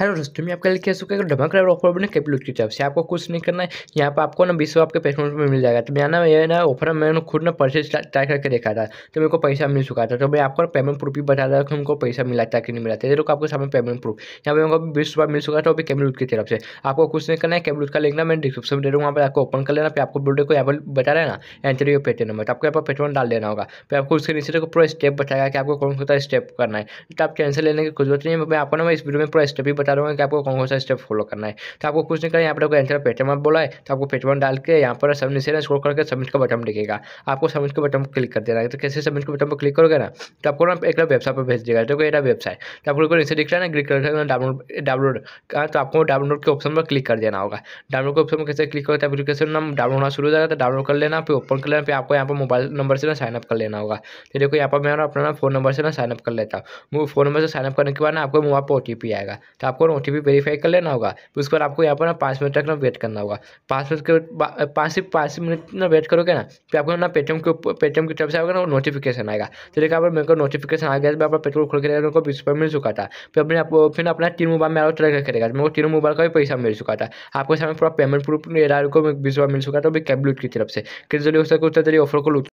hello दोस्तों मैं आपका लिखा आ है डबा क्राफ्ट ऑफर बने कैपिल की तरफ से आपको कुछ नहीं करना है यहाँ पर आपको ना बीस आपके पेशमेंट में मिल जाएगा तो मैं ना ये ना ऑफर मैंने खुद ना परचेज ट्राई करके देखा था तो मेरे को पैसा मिल चुका था तो मैं आपको पेमेंट प्रूफ भी बता रहा कि हमको पैसा मिला था कि नहीं मिला था आपके सामने पेमेंट प्रूफ यहाँ पर मेरे बीस रुपये मिल चुका था अभी कैमलूज की तरफ से आपको कुछ नहीं करना है कैपिल का लिंक ना मैं डिस्क्रिप्शन में दे दूँगा वहाँ पर आपको ओपन कर लेना फिर आपको वीडियो को यहाँ पर बता रहे ना एंट्री और पेटी नंबर तो आपको यहाँ पर पेट्रोल डाल देना होगा फिर आपको उसके नीचे पूरा स्टेप बताएगा कि आपको कौन कौन सा स्टेप करना है तो आप कैंसिल लेने की कुछ जरूरत नहीं है मैं आपको ना मैं इस वीडियो में पूरा स्टेप भी बता दूंगा कि आपको कौन कौन सा स्टेप फॉलो करना है तो आपको कुछ नहीं करना यहाँ पर आपको आंसर पेटीएम बोला है तो आपको पेटीएम डाल के यहाँ पर सबमिट से स्क्रोल करके सबमिट का बटन दिखेगा आपको सबमिट का बटन क्लिक कर देना है तो कैसे सबमिट के बटन पर क्लिक करोगे ना तो आपको ना एक वेबसाइट पर भेज देगा देखो एरा वेबसाइट तो, तो आपको नीचे दिख रहा है ना ग्रीन कर डाउनलोड डाउनलोड तो आपको डाउनलोड के ऑप्शन पर क्लिक कर देना होगा डाउनलोड के ऑप्शन में कैसे क्लिक करते एप्लीकेशन नाम डाउनलोड होना शुरू हो जाएगा तो डाउनलोड कर लेना फिर ओपन कर लेना फिर आपको यहाँ पर मोबाइल नंबर से ना साइनअप कर लेना होगा तो देखो यहाँ पर मैं अपना फोन नंबर से ना साइनअप कर लेता हूँ फोन नंबर से साइनअप करने के बाद ना आपको मोबाइल पर ओ आएगा तो आपको ओ टी वेरीफाई कर लेना होगा फिर उसके बाद आपको यहाँ पर ना पाँच मिनट तक ना वेट करना होगा पाँच मिनट के पाँच से पाँच मिनट ना वेट करोगे ना फिर आपको ना पेटीएम के पेटीएम की तरफ से आएगा ना नोटिफिकेशन आएगा तो देखिए आप मेरे को नोटिफिकेशन आ गया आप पेट्रोल खोल के रहेगा मेरे को बीस रुपये मिल चुका था फिर अपने आप फिर अपना तीन मोबाइल में आरोप ट्रैक करेगा मेरे को तीनों मोबाइल का भी पैसा मिल चुका था आपको सामने पूरा पेमेंट प्रूफ एडार को बीस रुपये मिल चुका था कैब लूट की तरफ से किस जल्दी हो सके उतना जल्दी ऑफर को लूट